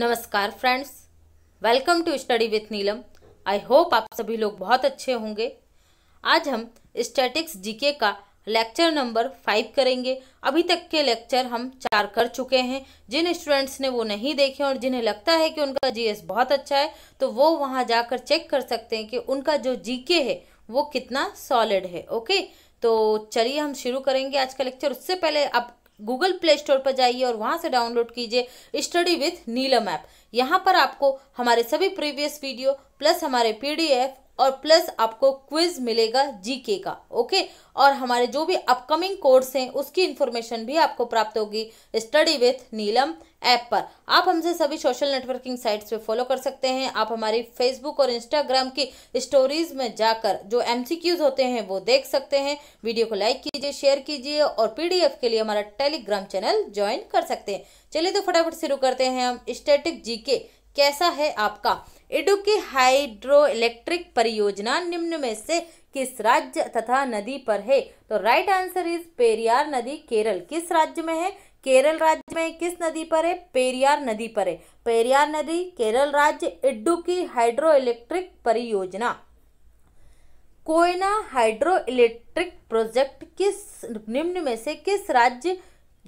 नमस्कार friends welcome to study with Neelam I hope आप सभी लोग बहुत अच्छे होंगे आज हम स्टैटिक्स जीके का लेक्चर नंबर फाइव करेंगे अभी तक के लेक्चर हम चार कर चुके हैं जिन स्टूडेंट्स ने वो नहीं देखे और जिन्हें लगता है कि उनका जीएस बहुत अच्छा है तो वो वहाँ जाकर चेक कर सकते हैं कि उनका जो जीके है वो कितना सॉलिड है ओके तो चलिए हम शुरू करेंगे आज का लेक्चर उससे पहले आप गूगल प्ले स्टोर पर जाइए और वहां से डाउनलोड कीजिए स्टडी विथ नीलम ऐप यहाँ पर आपको हमारे सभी प्रीवियस वीडियो प्लस हमारे पीडीएफ और प्लस आपको क्विज मिलेगा जीके का ओके और हमारे जो भी अपकमिंग कोर्स हैं उसकी इन्फॉर्मेशन भी आपको प्राप्त होगी स्टडी विथ नीलम ऐप पर आप हमसे सभी सोशल नेटवर्किंग साइट्स पे फॉलो कर सकते हैं आप हमारी फेसबुक और इंस्टाग्राम की स्टोरीज में जाकर जो एम होते हैं वो देख सकते हैं वीडियो को लाइक कीजिए शेयर कीजिए और पीडीएफ के लिए हमारा टेलीग्राम चैनल ज्वाइन कर सकते हैं चलिए तो फटाफट शुरू करते हैं हम स्टेटिक जी कैसा है आपका इडुकी हाइड्रो इलेक्ट्रिक परियोजना निम्न में से किस राज्य तथा नदी पर है तो राइट आंसर इज पेरियार नदी केरल किस राज्य में है केरल राज्य में किस नदी पर है पेरियार नदी पर है पेरियार नदी केरल राज्य इड्डू की हाइड्रो इलेक्ट्रिक परियोजना कोयना हाइड्रो इलेक्ट्रिक प्रोजेक्ट किस निम्न में से किस राज्य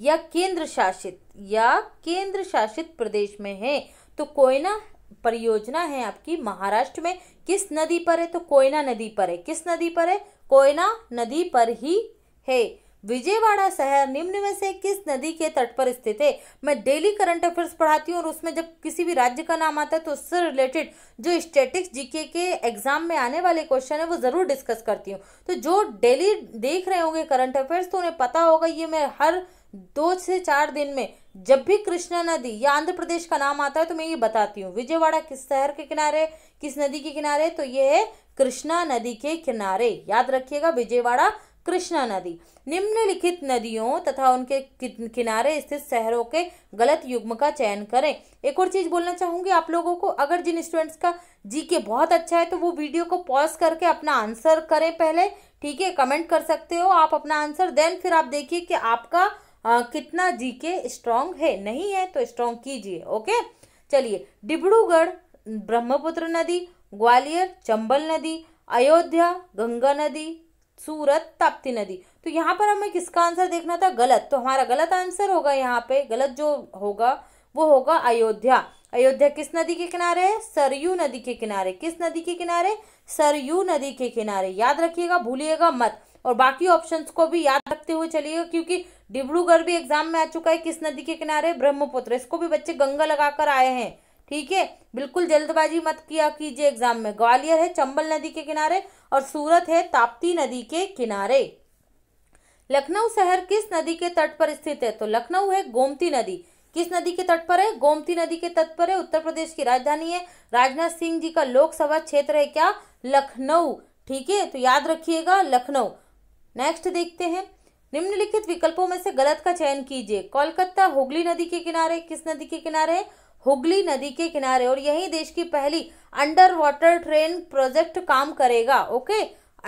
या केंद्र शासित या केंद्र शासित प्रदेश में है तो कोयना परियोजना है आपकी महाराष्ट्र में किस नदी पर है तो कोयना नदी पर है किस नदी पर है कोयना नदी पर ही है विजयवाड़ा शहर निम्न में से किस नदी के तट पर स्थित है मैं डेली करंट अफेयर्स पढ़ाती हूँ और उसमें जब किसी भी राज्य का नाम आता है तो उससे रिलेटेड जो स्टेटिक्स जीके के एग्जाम में आने वाले क्वेश्चन है वो जरूर डिस्कस करती हूँ तो जो डेली देख रहे होंगे करंट अफेयर्स तो उन्हें पता होगा ये मैं हर दो से चार दिन में जब भी कृष्णा नदी या आंध्र प्रदेश का नाम आता है तो मैं ये बताती हूँ विजयवाड़ा किस शहर के किनारे किस नदी के किनारे तो ये है कृष्णा नदी के किनारे याद रखिएगा विजयवाड़ा कृष्णा नदी निम्नलिखित नदियों तथा उनके किनारे स्थित शहरों के गलत युग्म का चयन करें एक और चीज़ बोलना चाहूँगी आप लोगों को अगर जिन स्टूडेंट्स का जी के बहुत अच्छा है तो वो वीडियो को पॉज करके अपना आंसर करें पहले ठीक है कमेंट कर सकते हो आप अपना आंसर देन फिर आप देखिए कि आपका आ, कितना जी के स्ट्रांग है नहीं है तो स्ट्रांग कीजिए ओके चलिए डिब्रूगढ़ ब्रह्मपुत्र नदी ग्वालियर चंबल नदी अयोध्या गंगा नदी सूरत ताप्ती नदी तो यहाँ पर हमें किसका आंसर देखना था गलत तो हमारा गलत आंसर होगा यहाँ पे गलत जो होगा वो होगा अयोध्या अयोध्या किस नदी के किनारे है सरयू नदी के किनारे किस नदी के किनारे सरयू नदी के किनारे याद रखिएगा भूलिएगा मत और बाकी ऑप्शंस को भी याद रखते हुए चलिएगा क्योंकि डिब्रूगढ़ भी एग्जाम में आ चुका है किस नदी के किनारे ब्रह्मपुत्र इसको भी बच्चे गंगा लगाकर आए हैं ठीक है बिल्कुल जल्दबाजी मत किया कीजिए एग्जाम में ग्वालियर है चंबल नदी के किनारे और सूरत है ताप्ती नदी के किनारे लखनऊ शहर किस नदी के तट पर स्थित है तो लखनऊ है गोमती नदी किस नदी के तट पर है गोमती नदी के तट पर है उत्तर प्रदेश की राजधानी है राजनाथ सिंह जी का लोकसभा क्षेत्र है क्या लखनऊ ठीक है तो याद रखिएगा लखनऊ नेक्स्ट देखते हैं निम्नलिखित विकल्पों में से गलत का चयन कीजिए कोलकाता हुगली नदी के किनारे किस नदी के किनारे है हुगली नदी के किनारे और यही देश की पहली अंडर वाटर ट्रेन प्रोजेक्ट काम करेगा okay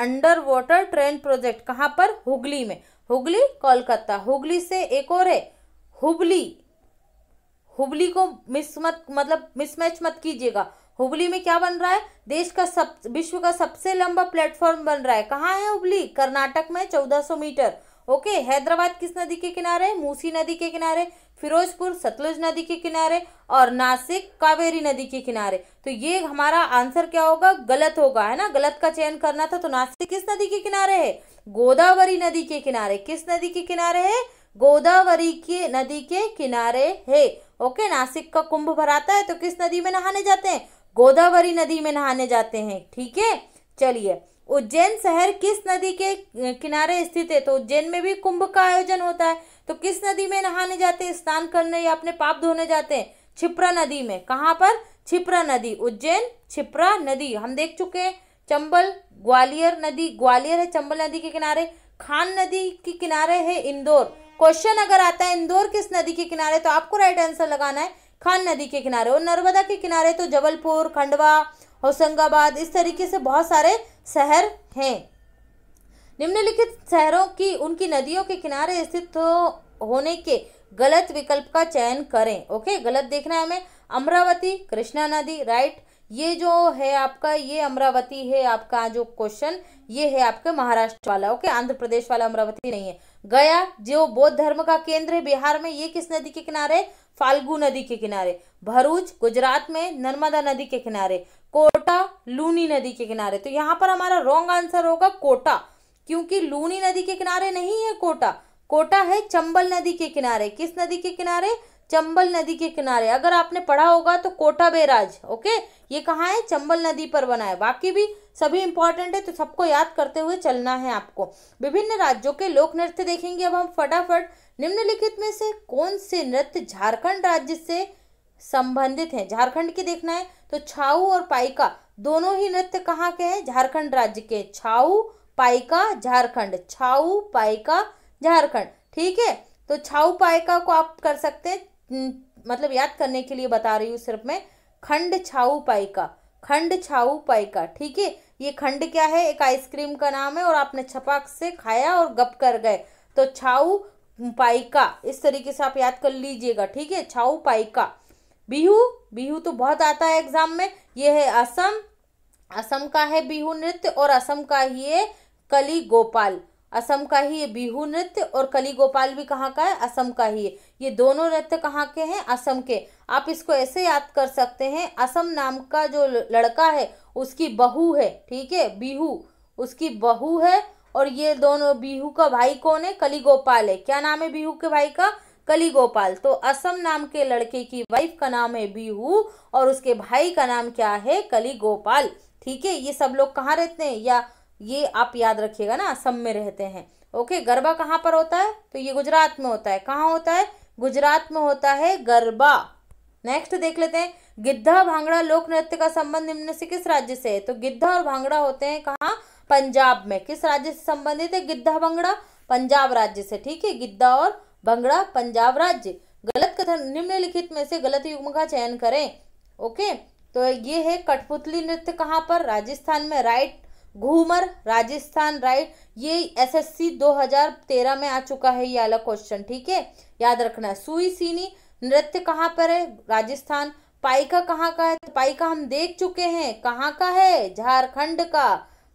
under water train project कहाँ पर हुगली में हुगली कोलकाता हुगली से एक और है हुबली हुबली को मिस मत मतलब मिसमैच मत कीजिएगा हुबली में क्या बन रहा है देश का सब विश्व का सबसे लंबा प्लेटफॉर्म बन रहा है कहाँ है हुबली कर्नाटक में चौदह सौ मीटर ओके हैदराबाद किस नदी के किनारे मूसी नदी के किनारे फिरोजपुर सतलुज नदी के किनारे और नासिक कावेरी नदी के किनारे तो ये हमारा आंसर क्या होगा गलत होगा है ना गलत का चयन करना था तो नासिक किस नदी के किनारे है गोदावरी नदी के किनारे किस नदी के किनारे है गोदावरी के नदी के किनारे है ओके नासिक का कुंभ भराता है तो किस नदी में नहाने जाते हैं गोदावरी नदी में नहाने जाते हैं ठीक है चलिए उज्जैन शहर किस नदी के किनारे स्थित है तो उज्जैन में भी कुंभ का आयोजन होता है तो किस नदी में नहाने जाते हैं स्नान करने या अपने पाप धोने जाते हैं छिप्रा नदी में कहाँ पर छिप्रा नदी उज्जैन छिप्रा नदी हम देख चुके हैं चंबल ग्वालियर नदी ग्वालियर है चंबल नदी के किनारे खान नदी के किनारे है इंदौर क्वेश्चन अगर आता है इंदौर किस नदी के किनारे तो आपको राइट आंसर लगाना है खान नदी के किनारे और नर्मदा के किनारे तो जबलपुर खंडवा होशंगाबाद इस तरीके से बहुत सारे शहर हैं निम्नलिखित शहरों की उनकी नदियों के किनारे स्थित होने के गलत विकल्प का चयन करें ओके गलत देखना है हमें अमरावती कृष्णा नदी राइट ये जो है आपका ये अमरावती है आपका जो क्वेश्चन ये है आपके महाराष्ट्र वाला ओके आंध्र प्रदेश वाला अमरावती नहीं है गया जो बौद्ध धर्म का केंद्र है बिहार में ये किस नदी के किनारे फाल्गु नदी के किनारे भरूच गुजरात में नर्मदा नदी के किनारे कोटा लूनी नदी के किनारे तो यहाँ पर हमारा रॉन्ग आंसर होगा कोटा क्योंकि लूनी नदी के किनारे नहीं है कोटा कोटा है चंबल नदी के किनारे किस नदी के किनारे चंबल नदी के किनारे अगर आपने पढ़ा होगा तो कोटा बेराज ओके ये कहाँ है चंबल नदी पर बना है बाकी भी सभी इंपॉर्टेंट है तो सबको याद करते हुए चलना है आपको विभिन्न राज्यों के लोक नृत्य देखेंगे अब हम फटाफट निम्नलिखित में से कौन से नृत्य झारखंड राज्य से संबंधित हैं झारखंड की देखना है तो छाऊ और पाइका दोनों ही नृत्य कहाँ के हैं झारखंड राज्य के छाऊ पाइका झारखंड छाऊ पाइका झारखंड ठीक है तो छाऊ पाइका को आप कर सकते हैं मतलब याद करने के लिए बता रही हूँ सिर्फ मैं खंड छाऊ पाइका खंड छाऊ पाइका ठीक है ये खंड क्या है एक आइसक्रीम का नाम है और आपने छपाक से खाया और गप कर गए तो छाऊ पाइका इस तरीके से आप याद कर लीजिएगा ठीक है छाऊ पाइका बिहू बिहू तो बहुत आता है एग्जाम में ये है असम असम का है बिहू नृत्य और असम का ही है कली गोपाल असम का ही ये बिहू नृत्य और कली गोपाल भी कहाँ का है असम का ही है ये दोनों नृत्य कहाँ के हैं असम के आप इसको ऐसे याद कर सकते हैं असम नाम का जो लड़का है उसकी बहू है ठीक है बिहू उसकी बहू है और ये दोनों बिहू का भाई कौन है कली गोपाल है क्या नाम है बिहू के भाई का कली गोपाल तो असम नाम के लड़के की वाइफ का नाम है बिहू और उसके भाई का नाम क्या है कली गोपाल ठीक है ये सब लोग कहाँ रहते हैं या ये आप याद रखिएगा ना असम में रहते हैं ओके गरबा कहाँ पर होता है तो ये गुजरात में होता है कहाँ होता है गुजरात में होता है गरबा नेक्स्ट देख लेते हैं गिद्धा भांगड़ा लोक नृत्य का संबंध निम्न से किस राज्य से है तो गिद्धा और भांगड़ा होते हैं कहाँ पंजाब में किस राज्य से संबंधित है गिद्धा भंगड़ा पंजाब राज्य से ठीक है गिद्धा और भंगड़ा पंजाब राज्य गलत कथन निम्नलिखित में से गलत युग्म का चयन करें ओके तो ये है कठपुतली नृत्य कहाँ पर राजस्थान में राइट घूमर राजस्थान राइट ये एसएससी 2013 में आ चुका है ये अलग क्वेश्चन ठीक है याद रखना सुई सीनी नृत्य कहाँ पर है राजस्थान पाइका कहाँ का है पाइका हम देख चुके हैं कहाँ का है झारखंड का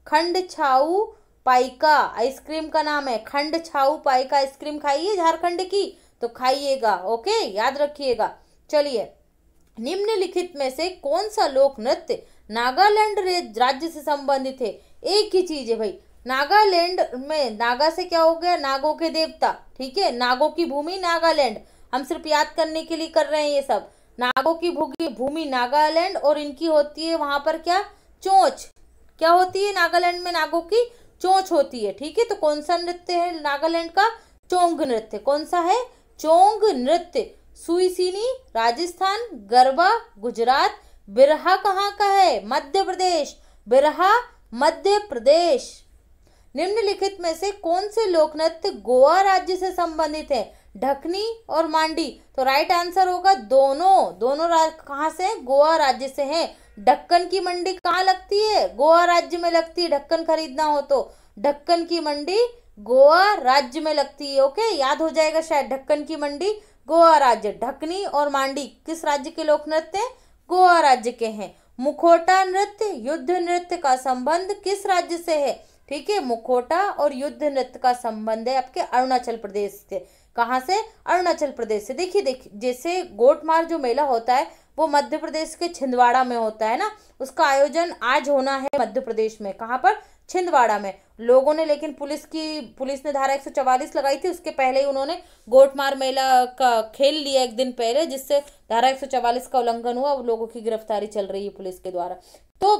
खंड छाऊ पाइका आइसक्रीम का नाम है खंड छाऊ पाइका आइसक्रीम खाइए झारखंड की तो खाइएगा ओके याद रखिएगा चलिए निम्नलिखित में से कौन सा लोक नृत्य नागालैंड राज्य से संबंधित है एक ही चीज है भाई नागालैंड में नागा से क्या हो गया नागों के देवता ठीक है नागों की भूमि नागालैंड हम सिर्फ याद करने के लिए कर रहे हैं ये सब नागों की भूमि नागालैंड और इनकी होती है वहां पर क्या चोच क्या होती है नागालैंड में नागों की चोंच होती है ठीक है तो कौन सा नृत्य है नागालैंड का चोंग नृत्य कौन सा है चोंग नृत्य सुईसिनी राजस्थान गरबा गुजरात बिरहा कहाँ का है मध्य प्रदेश बिरहा मध्य प्रदेश निम्नलिखित में से कौन से लोक नृत्य गोवा राज्य से संबंधित है ढकनी और मांडी तो राइट आंसर होगा दोनों दोनों कहाँ से गोवा राज्य से हैं ढक्कन की मंडी कहाँ लगती है गोवा राज्य में लगती है ढक्कन खरीदना हो तो ढक्कन की मंडी गोवा राज्य में लगती है ओके याद हो जाएगा शायद ढक्कन की मंडी गोवा राज्य ढकनी और मांडी किस राज्य के लोक नृत्य है गोवा राज्य के हैं मुखोटा नृत्य युद्ध नृत्य का संबंध किस राज्य से है ठीक है मुखोटा और युद्ध नृत्य का संबंध है आपके अरुणाचल प्रदेश से कहाँ से अरुणाचल प्रदेश से देखिए देखिए जैसे गोटमार जो मेला होता है वो मध्य प्रदेश के छिंदवाड़ा में होता है ना उसका आयोजन आज होना है मध्य प्रदेश में कहाँ पर छिंदवाड़ा में लोगों ने लेकिन पुलिस की पुलिस ने धारा 144 लगाई थी उसके पहले ही उन्होंने गोटमार मेला का खेल लिया एक दिन पहले जिससे धारा 144 का उल्लंघन हुआ लोगों की गिरफ्तारी चल रही है पुलिस के द्वारा तो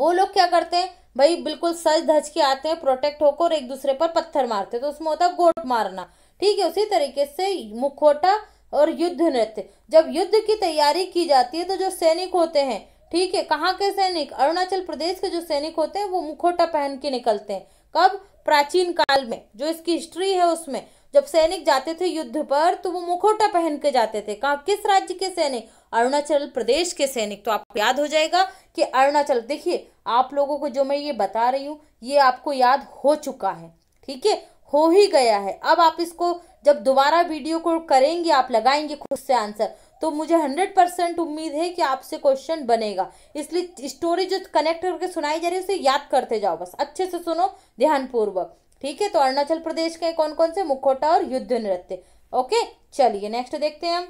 वो लोग क्या करते हैं भाई बिल्कुल सज धज के आते हैं प्रोटेक्ट होकर एक दूसरे पर पत्थर मारते हैं तो उसमें होता है गोट मारना ठीक है उसी तरीके से मुखोटा और युद्ध नृत्य जब युद्ध की तैयारी की जाती है तो जो सैनिक होते हैं ठीक है कहाँ के सैनिक अरुणाचल प्रदेश के जो सैनिक होते हैं वो मुखोटा पहन के निकलते हैं कब प्राचीन काल में जो इसकी हिस्ट्री है उसमें जब सैनिक जाते थे युद्ध पर तो वो मुखोटा पहन के जाते थे कहा किस राज्य के सैनिक अरुणाचल प्रदेश के सैनिक तो आपको याद हो जाएगा कि अरुणाचल देखिए आप लोगों को जो मैं ये बता रही हूँ ये आपको याद हो चुका है ठीक है हो ही गया है अब आप इसको जब दोबारा वीडियो को करेंगे आप लगाएंगे खुद से आंसर तो मुझे हंड्रेड परसेंट उम्मीद है कि आपसे क्वेश्चन बनेगा इसलिए स्टोरी जो कनेक्ट करके सुनाई जा रही है उसे याद करते जाओ बस अच्छे से सुनो ध्यानपूर्वक ठीक है तो अरुणाचल प्रदेश के कौन कौन से मुखोटा और युद्ध नृत्य ओके चलिए नेक्स्ट देखते हैं हम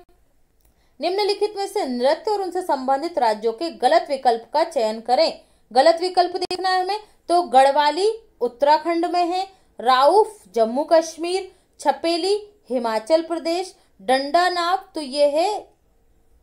निम्नलिखित में से नृत्य और उनसे संबंधित राज्यों के गलत विकल्प का चयन करें गलत विकल्प देखना है हमें तो गढ़वाली उत्तराखंड में है राउफ जम्मू कश्मीर छपेली हिमाचल प्रदेश डंडा नाग तो ये है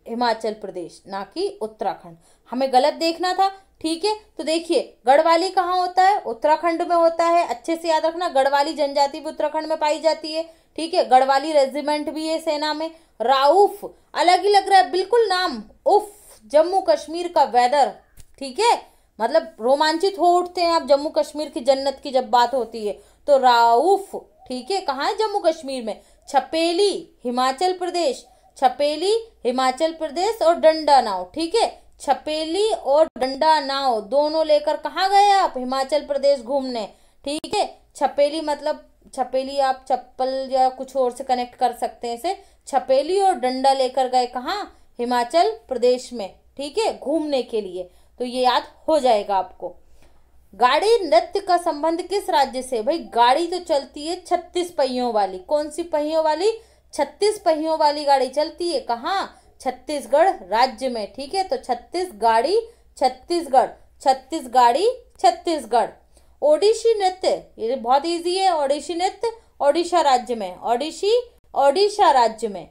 हिमाचल प्रदेश ना कि उत्तराखंड हमें गलत देखना था ठीक है तो देखिए गढ़वाली कहाँ होता है उत्तराखंड में होता है अच्छे से याद रखना गढ़वाली जनजाति भी उत्तराखंड में पाई जाती है ठीक है गढ़वाली रेजिमेंट भी है सेना में राउफ अलग ही लग रहा है बिल्कुल नाम उफ जम्मू कश्मीर का वेदर ठीक है मतलब रोमांचित हो उठते हैं आप जम्मू कश्मीर की जन्नत की जब बात होती है तो राउफ ठीक है कहाँ है जम्मू कश्मीर में छपेली हिमाचल प्रदेश छपेली हिमाचल प्रदेश और डंडा नाव ठीक है छपेली और डंडा नाव दोनों लेकर कहाँ गए आप हिमाचल प्रदेश घूमने ठीक है छपेली मतलब छपेली आप चप्पल या कुछ और से कनेक्ट कर सकते हैं इसे छपेली और डंडा लेकर गए कहाँ हिमाचल प्रदेश में ठीक है घूमने के लिए तो ये याद हो जाएगा आपको गाड़ी नृत्य का संबंध किस राज्य से भाई गाड़ी तो चलती है छत्तीस पहियों वाली कौन सी पहियों वाली छत्तीस पहियों वाली गाड़ी चलती है कहाँ छत्तीसगढ़ राज्य में ठीक है तो छत्तीस गाड़ी छत्तीसगढ़ छत्तीस गाड़ी छत्तीसगढ़ ओडिशी नृत्य ये बहुत इजी है ओडिशी नृत्य ओडिशा राज्य में ओडिशी ओडिशा राज्य में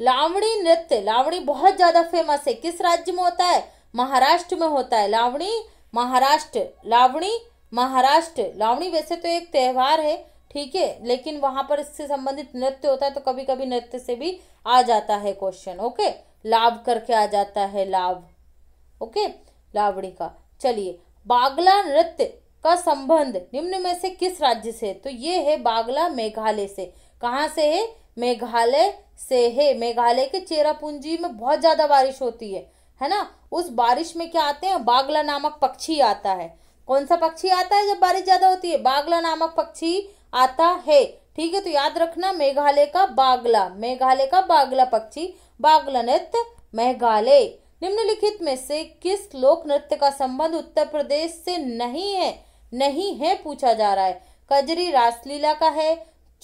लावणी नृत्य लावणी बहुत ज्यादा फेमस है किस राज्य में होता है महाराष्ट्र में होता है लावणी महाराष्ट्र लावणी महाराष्ट्र लावणी वैसे तो एक त्यौहार है ठीक है लेकिन वहां पर इससे संबंधित नृत्य होता है तो कभी कभी नृत्य से भी आ जाता है क्वेश्चन ओके लाभ करके आ जाता है लाभ ओके लावणी का चलिए बागला नृत्य का संबंध निम्न में से किस राज्य से तो ये है बागला मेघालय से कहाँ से है मेघालय से है मेघालय के चेरापूंजी में बहुत ज़्यादा बारिश होती है है ना उस बारिश में क्या आते हैं बागला नामक पक्षी आता है कौन सा पक्षी आता है जब बारिश ज़्यादा होती है बागला नामक पक्षी आता है ठीक है तो याद रखना मेघालय का बागला मेघालय का बागला पक्षी बागला नृत्य मेघालय निम्नलिखित में से किस लोक नृत्य का संबंध उत्तर प्रदेश से नहीं है नहीं है पूछा जा रहा है कजरी रासलीला का है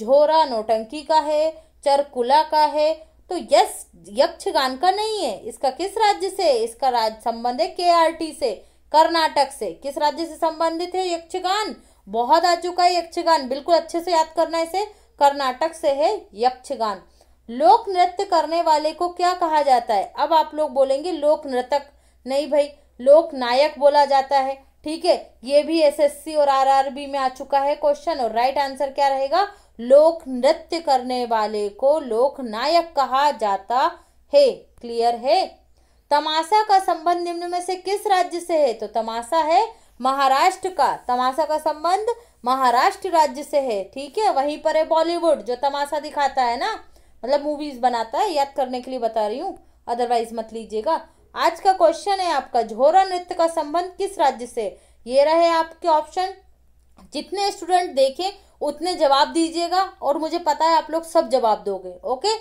झोरा नोटंकी का है चरकुला का है तो यस यक्षगान का नहीं है इसका किस राज्य से इसका राज्य संबंध है के से कर्नाटक से किस राज्य से संबंधित है यक्षगान बहुत आ चुका है यक्षगान बिल्कुल अच्छे से याद करना इसे कर्नाटक से है यक्षगान लोक नृत्य करने वाले को क्या कहा जाता है अब आप लोग बोलेंगे लोक नृतक नहीं भाई लोक नायक बोला जाता है ठीक है ये भी एसएससी और आरआरबी में आ चुका है क्वेश्चन और राइट आंसर क्या रहेगा लोक नृत्य करने वाले को लोक नायक कहा जाता है क्लियर है तमाशा का संबंध निम्न में से किस राज्य से है तो तमाशा है महाराष्ट्र का तमाशा का संबंध महाराष्ट्र राज्य से है ठीक है वहीं पर है बॉलीवुड जो तमाशा दिखाता है ना मतलब मूवीज बनाता है याद करने के लिए बता रही हूँ अदरवाइज मत लीजिएगा आज का क्वेश्चन है आपका झोरा नृत्य का संबंध किस राज्य से ये रहे आपके ऑप्शन जितने स्टूडेंट देखे उतने जवाब दीजिएगा और मुझे पता है आप लोग सब जवाब दोगे ओके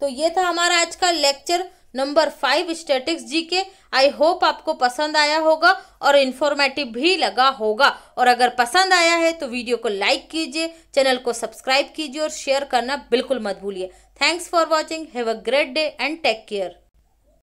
तो ये था हमारा आज का लेक्चर नंबर फाइव स्टेटिक्स जी के आई होप आपको पसंद आया होगा और इन्फॉर्मेटिव भी लगा होगा और अगर पसंद आया है तो वीडियो को लाइक कीजिए चैनल को सब्सक्राइब कीजिए और शेयर करना बिल्कुल मत भूलिए thanks for watching have a great day and take care